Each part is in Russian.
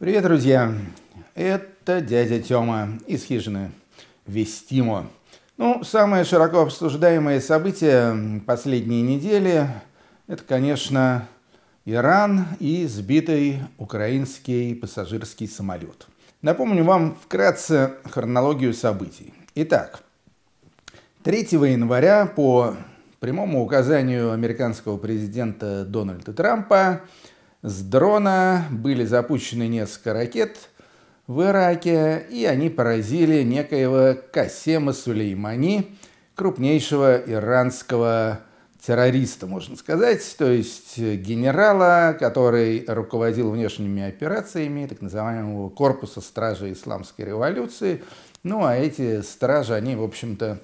Привет, друзья! Это дядя Тёма из хижины Вестимо. Ну, самое широко обсуждаемое событие последней недели – это, конечно, Иран и сбитый украинский пассажирский самолет. Напомню вам вкратце хронологию событий. Итак, 3 января по прямому указанию американского президента Дональда Трампа – с дрона были запущены несколько ракет в Ираке, и они поразили некоего Касема Сулеймани, крупнейшего иранского террориста, можно сказать, то есть генерала, который руководил внешними операциями так называемого корпуса стражи исламской революции. Ну, а эти стражи, они, в общем-то,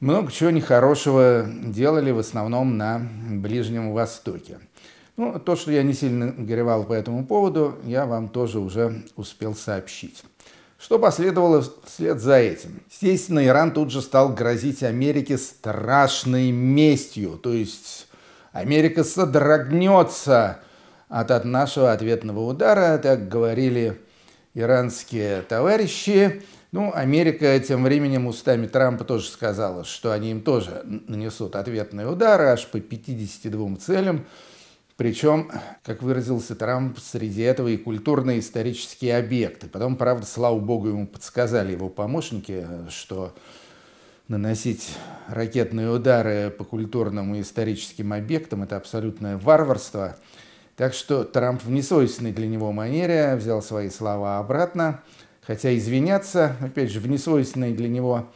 много чего нехорошего делали в основном на Ближнем Востоке. Ну, то, что я не сильно горевал по этому поводу, я вам тоже уже успел сообщить. Что последовало вслед за этим? Естественно, Иран тут же стал грозить Америке страшной местью. То есть Америка содрогнется от, от нашего ответного удара, так говорили иранские товарищи. Ну, Америка тем временем устами Трампа тоже сказала, что они им тоже нанесут ответные удары аж по 52 целям. Причем, как выразился Трамп, среди этого и культурные исторические объекты. Потом, правда, слава богу, ему подсказали его помощники, что наносить ракетные удары по культурным и историческим объектам – это абсолютное варварство. Так что Трамп в несовестной для него манере взял свои слова обратно, хотя извиняться, опять же, в несовестной для него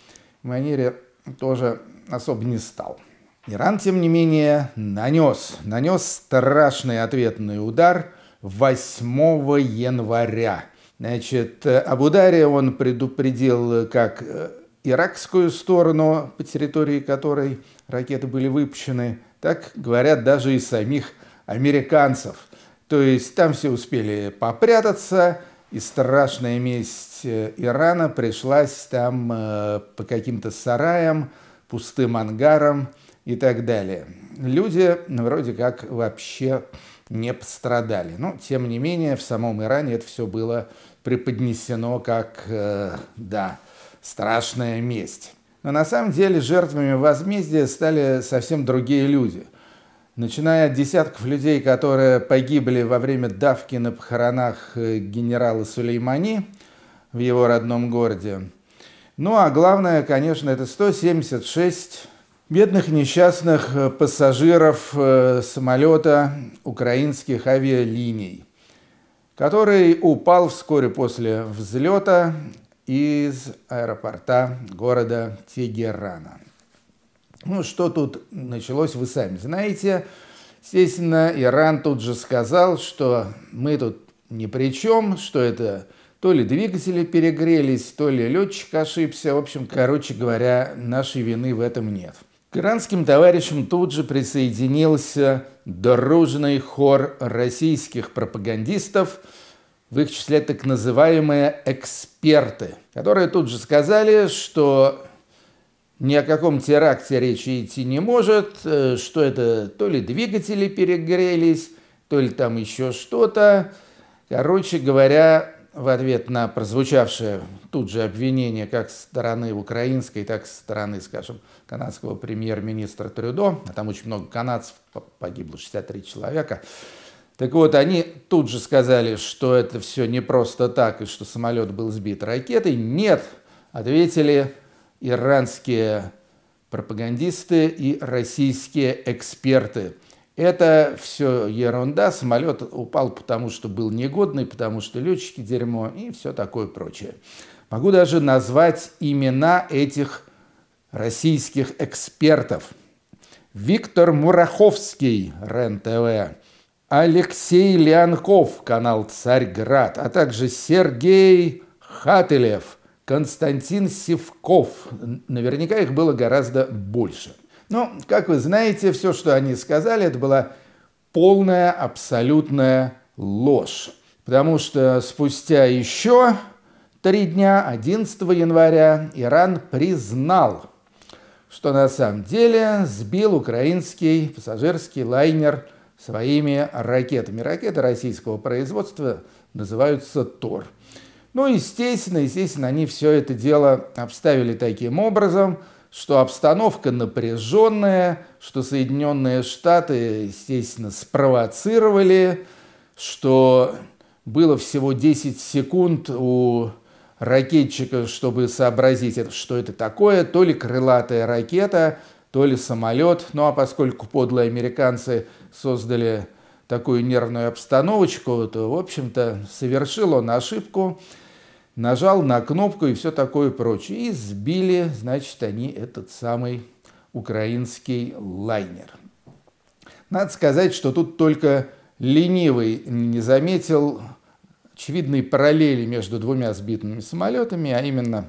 манере тоже особо не стал. Иран, тем не менее, нанес, нанес страшный ответный удар 8 января. Значит, э, об ударе он предупредил э, как э, иракскую сторону, по территории которой ракеты были выпущены, так говорят даже и самих американцев. То есть там все успели попрятаться, и страшная месть Ирана пришлась там по каким-то сараям, пустым ангарам – и так далее. Люди вроде как вообще не пострадали. Но, ну, тем не менее, в самом Иране это все было преподнесено как, э, да, страшная месть. Но на самом деле жертвами возмездия стали совсем другие люди. Начиная от десятков людей, которые погибли во время давки на похоронах э, генерала Сулеймани в его родном городе. Ну а главное, конечно, это 176 бедных несчастных э, пассажиров э, самолета украинских авиалиний, который упал вскоре после взлета из аэропорта города Тегерана. Ну, что тут началось, вы сами знаете. Естественно, Иран тут же сказал, что мы тут ни при чем, что это то ли двигатели перегрелись, то ли летчик ошибся. В общем, короче говоря, нашей вины в этом нет. К иранским товарищам тут же присоединился дружный хор российских пропагандистов, в их числе так называемые эксперты, которые тут же сказали, что ни о каком теракте речи идти не может, э, что это то ли двигатели перегрелись, то ли там еще что-то. Короче говоря, в ответ на прозвучавшее тут же обвинение как со стороны украинской, так и стороны, скажем, канадского премьер-министра Трюдо, а там очень много канадцев, погибло 63 человека, так вот, они тут же сказали, что это все не просто так, и что самолет был сбит ракетой. Нет, ответили иранские пропагандисты и российские эксперты – это все ерунда. Самолет упал, потому что был негодный, потому что летчики дерьмо и все такое прочее. Могу даже назвать имена этих российских экспертов. Виктор Мураховский, РЕН-ТВ, Алексей Леонков, канал «Царьград», а также Сергей Хателев, Константин Севков. Наверняка их было гораздо больше. Но, ну, как вы знаете, все, что они сказали, это была полная, абсолютная ложь. Потому что спустя еще три дня, 11 января, Иран признал, что на самом деле сбил украинский пассажирский лайнер своими ракетами. Ракеты российского производства называются «Тор». Ну, естественно, естественно, они все это дело обставили таким образом – что обстановка напряженная, что Соединенные Штаты, естественно, спровоцировали, что было всего 10 секунд у ракетчика, чтобы сообразить, что это такое, то ли крылатая ракета, то ли самолет. Ну а поскольку подлые американцы создали такую нервную обстановочку, то, в общем-то, совершил он ошибку – нажал на кнопку и все такое прочее. И сбили, значит, они этот самый украинский лайнер. Надо сказать, что тут только ленивый не заметил очевидной параллели между двумя сбитыми самолетами, а именно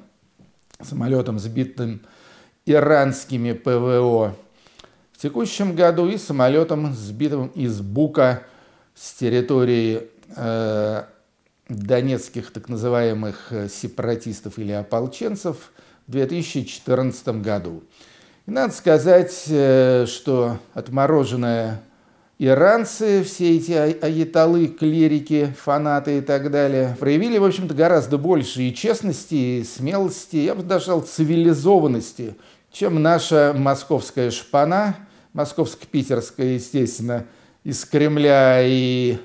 самолетом, сбитым иранскими ПВО в текущем году и самолетом, сбитым из Бука с территории э, донецких так называемых э, сепаратистов или ополченцев в 2014 году. И надо сказать, э, что отмороженные иранцы, все эти а, аяталы, клирики, фанаты и так далее, проявили, в общем-то, гораздо больше и честности, и смелости, я бы даже сказал, цивилизованности, чем наша московская шпана, московско-питерская, естественно, из Кремля и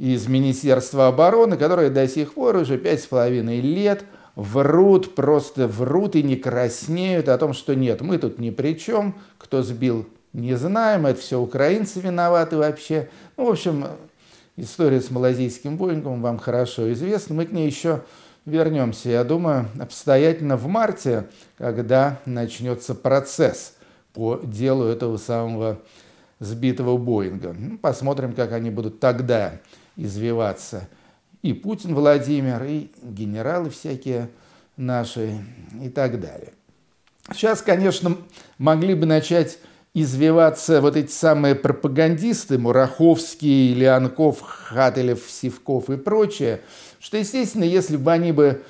из Министерства обороны, которые до сих пор уже пять с половиной лет врут, просто врут и не краснеют о том, что нет, мы тут ни при чем, кто сбил, не знаем, это все украинцы виноваты вообще. Ну, в общем, история с малазийским Боингом вам хорошо известна, мы к ней еще вернемся, я думаю, обстоятельно в марте, когда начнется процесс по делу этого самого сбитого Боинга. Ну, посмотрим, как они будут тогда извиваться. И Путин Владимир, и генералы всякие наши, и так далее. Сейчас, конечно, могли бы начать извиваться вот эти самые пропагандисты, Мураховский, Леонков, Хателев, Сивков и прочее, что, естественно, если бы они бы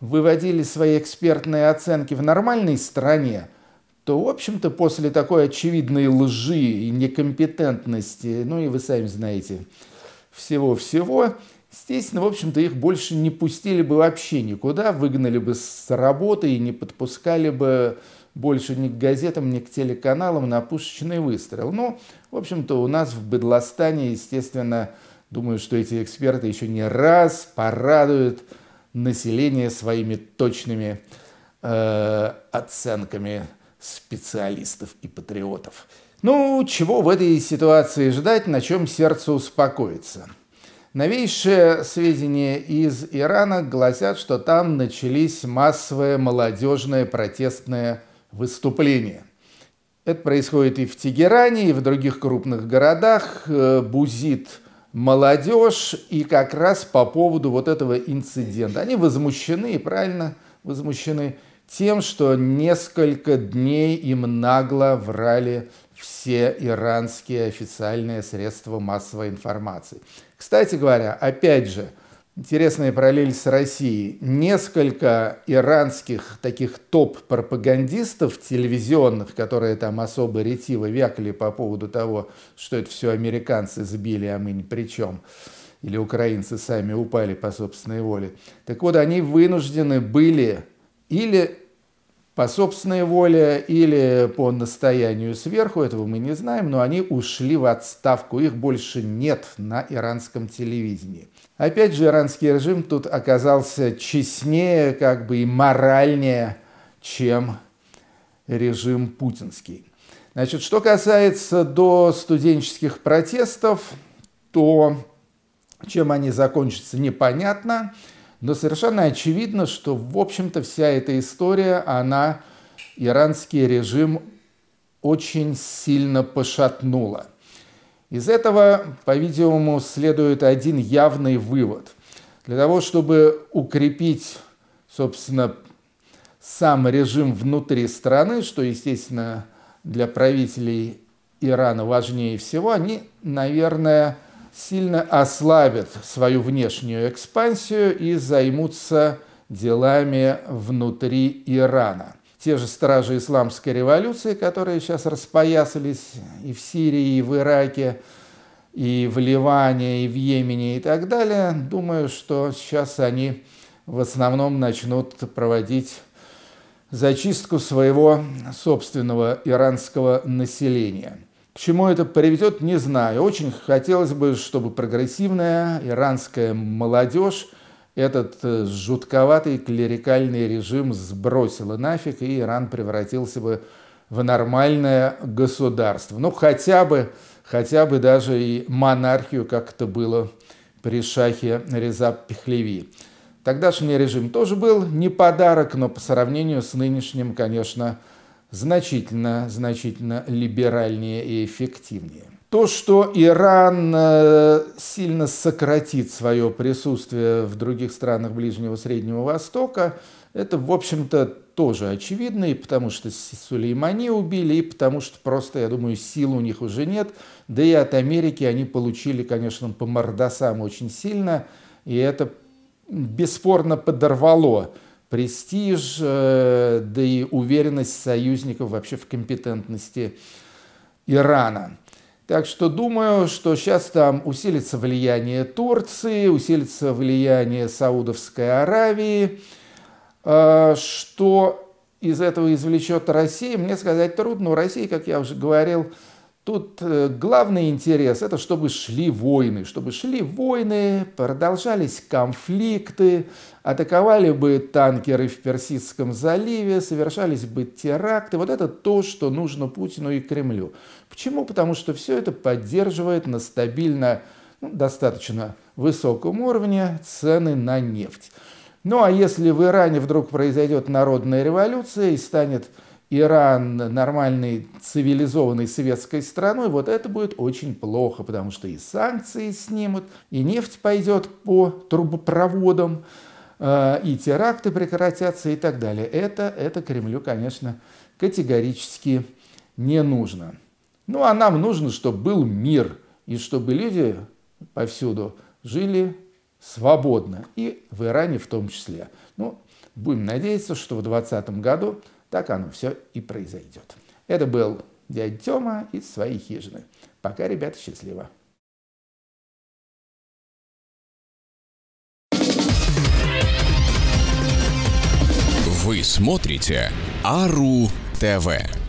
выводили свои экспертные оценки в нормальной стране, то, в общем-то, после такой очевидной лжи и некомпетентности, ну и вы сами знаете, всего-всего, естественно, в общем-то, их больше не пустили бы вообще никуда, выгнали бы с работы и не подпускали бы больше ни к газетам, ни к телеканалам на пушечный выстрел. Ну, в общем-то, у нас в Бедластане, естественно, думаю, что эти эксперты еще не раз порадуют население своими точными э, оценками специалистов и патриотов. Ну, чего в этой ситуации ждать, на чем сердце успокоится? Новейшие сведения из Ирана гласят, что там начались массовые молодежные протестные выступления. Это происходит и в Тегеране, и в других крупных городах. Э, бузит молодежь, и как раз по поводу вот этого инцидента. Они возмущены, и правильно возмущены, тем, что несколько дней им нагло врали все иранские официальные средства массовой информации. Кстати говоря, опять же, интересная параллель с Россией. Несколько иранских таких топ-пропагандистов телевизионных, которые там особо ретиво вякали по поводу того, что это все американцы сбили, а мы ни при чем, или украинцы сами упали по собственной воле. Так вот, они вынуждены были или по собственной воле, или по настоянию сверху, этого мы не знаем, но они ушли в отставку, их больше нет на иранском телевидении. Опять же, иранский режим тут оказался честнее, как бы и моральнее, чем режим путинский. Значит, что касается до студенческих протестов, то чем они закончатся, непонятно. Но совершенно очевидно, что, в общем-то, вся эта история, она иранский режим очень сильно пошатнула. Из этого, по-видимому, следует один явный вывод. Для того, чтобы укрепить, собственно, сам режим внутри страны, что, естественно, для правителей Ирана важнее всего, они, наверное, сильно ослабят свою внешнюю экспансию и займутся делами внутри Ирана. Те же стражи исламской революции, которые сейчас распоясались и в Сирии, и в Ираке, и в Ливане, и в Йемене и так далее, думаю, что сейчас они в основном начнут проводить зачистку своего собственного иранского населения. К чему это приведет, не знаю. Очень хотелось бы, чтобы прогрессивная иранская молодежь этот э, жутковатый клерикальный режим сбросила нафиг, и Иран превратился бы в нормальное государство. Ну, хотя бы, хотя бы даже и монархию, как это было при шахе Реза Пехлеви. Тогдашний режим тоже был не подарок, но по сравнению с нынешним, конечно, значительно, значительно либеральнее и эффективнее. То, что Иран э, сильно сократит свое присутствие в других странах Ближнего Среднего Востока, это, в общем-то, тоже очевидно, и потому что Сулеймани убили, и потому что просто, я думаю, сил у них уже нет. Да и от Америки они получили, конечно, по мордасам очень сильно, и это бесспорно подорвало престиж, э, да и уверенность союзников вообще в компетентности Ирана. Так что думаю, что сейчас там усилится влияние Турции, усилится влияние Саудовской Аравии. Э, что из этого извлечет Россия, мне сказать трудно. У России, как я уже говорил, Тут э, главный интерес это, чтобы шли войны, чтобы шли войны, продолжались конфликты, атаковали бы танкеры в Персидском заливе, совершались бы теракты. Вот это то, что нужно Путину и Кремлю. Почему? Потому что все это поддерживает на стабильно, ну, достаточно высоком уровне цены на нефть. Ну а если в Иране вдруг произойдет народная революция и станет Иран нормальной цивилизованной советской страной, вот это будет очень плохо, потому что и санкции снимут, и нефть пойдет по трубопроводам, э, и теракты прекратятся и так далее. Это, это Кремлю, конечно, категорически не нужно. Ну а нам нужно, чтобы был мир, и чтобы люди повсюду жили свободно, и в Иране в том числе. Ну, будем надеяться, что в 2020 году так оно все и произойдет. Это был дядя Тёма из своей хижины. Пока, ребята, счастливо. Вы смотрите Ару ТВ.